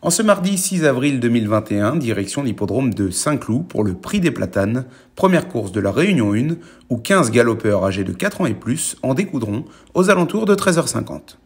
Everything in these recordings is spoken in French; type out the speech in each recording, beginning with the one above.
En ce mardi 6 avril 2021, direction l'hippodrome de Saint-Cloud pour le Prix des Platanes, première course de la Réunion 1, où 15 galopeurs âgés de 4 ans et plus en découdront aux alentours de 13h50.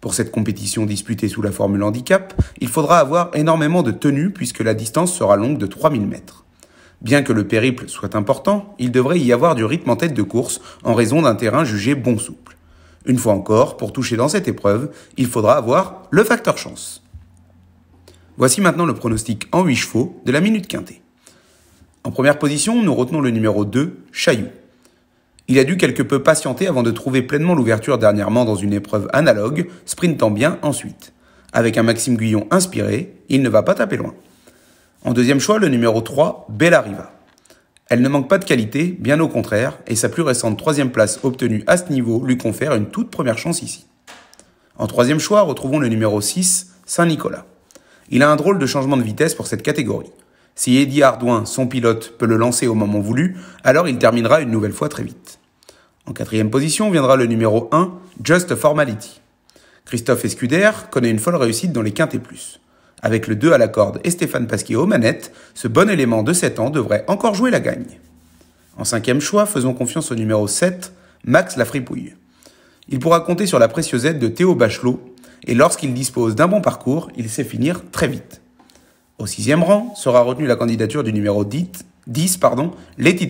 Pour cette compétition disputée sous la formule handicap, il faudra avoir énormément de tenue puisque la distance sera longue de 3000 mètres. Bien que le périple soit important, il devrait y avoir du rythme en tête de course en raison d'un terrain jugé bon souple. Une fois encore, pour toucher dans cette épreuve, il faudra avoir le facteur chance. Voici maintenant le pronostic en 8 chevaux de la minute quintée. En première position, nous retenons le numéro 2, Chaillou. Il a dû quelque peu patienter avant de trouver pleinement l'ouverture dernièrement dans une épreuve analogue, sprintant bien ensuite. Avec un Maxime Guyon inspiré, il ne va pas taper loin. En deuxième choix, le numéro 3, Bellariva. Elle ne manque pas de qualité, bien au contraire, et sa plus récente troisième place obtenue à ce niveau lui confère une toute première chance ici. En troisième choix, retrouvons le numéro 6, Saint-Nicolas. Il a un drôle de changement de vitesse pour cette catégorie. Si Eddie Ardouin, son pilote, peut le lancer au moment voulu, alors il terminera une nouvelle fois très vite. En quatrième position viendra le numéro 1, Just Formality. Christophe Escuder connaît une folle réussite dans les quintes et plus. Avec le 2 à la corde et Stéphane Pasquier aux manettes, ce bon élément de 7 ans devrait encore jouer la gagne. En cinquième choix, faisons confiance au numéro 7, Max Lafripouille. Il pourra compter sur la précieuse aide de Théo Bachelot et lorsqu'il dispose d'un bon parcours, il sait finir très vite. Au sixième rang sera retenue la candidature du numéro 10, 10 pardon,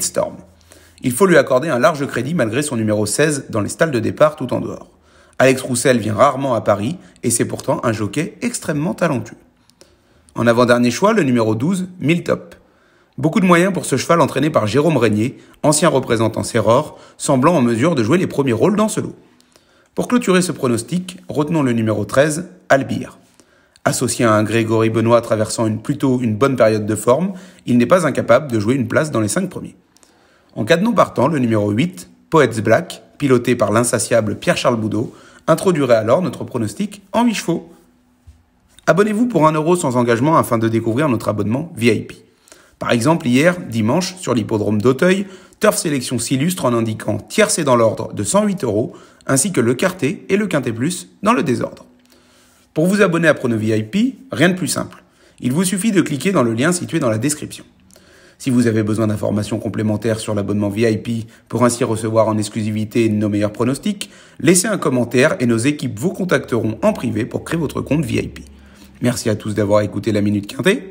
Storm. Il faut lui accorder un large crédit malgré son numéro 16 dans les stalles de départ tout en dehors. Alex Roussel vient rarement à Paris et c'est pourtant un jockey extrêmement talentueux. En avant-dernier choix, le numéro 12, Miltop. Beaucoup de moyens pour ce cheval entraîné par Jérôme Régnier, ancien représentant Serror, semblant en mesure de jouer les premiers rôles dans ce lot. Pour clôturer ce pronostic, retenons le numéro 13, Albire. Associé à un Grégory Benoît traversant une, plutôt une bonne période de forme, il n'est pas incapable de jouer une place dans les 5 premiers. En cas de non partant, le numéro 8, Poets Black, piloté par l'insatiable Pierre-Charles Boudot, introduirait alors notre pronostic en 8 chevaux. Abonnez-vous pour 1€ sans engagement afin de découvrir notre abonnement VIP. Par exemple, hier, dimanche, sur l'hippodrome d'Auteuil, Turf Sélection s'illustre en indiquant tiercé dans l'ordre de 108 euros, ainsi que le quarté et le quinté plus dans le désordre. Pour vous abonner à Prono VIP, rien de plus simple. Il vous suffit de cliquer dans le lien situé dans la description. Si vous avez besoin d'informations complémentaires sur l'abonnement VIP pour ainsi recevoir en exclusivité nos meilleurs pronostics, laissez un commentaire et nos équipes vous contacteront en privé pour créer votre compte VIP. Merci à tous d'avoir écouté la Minute quinté.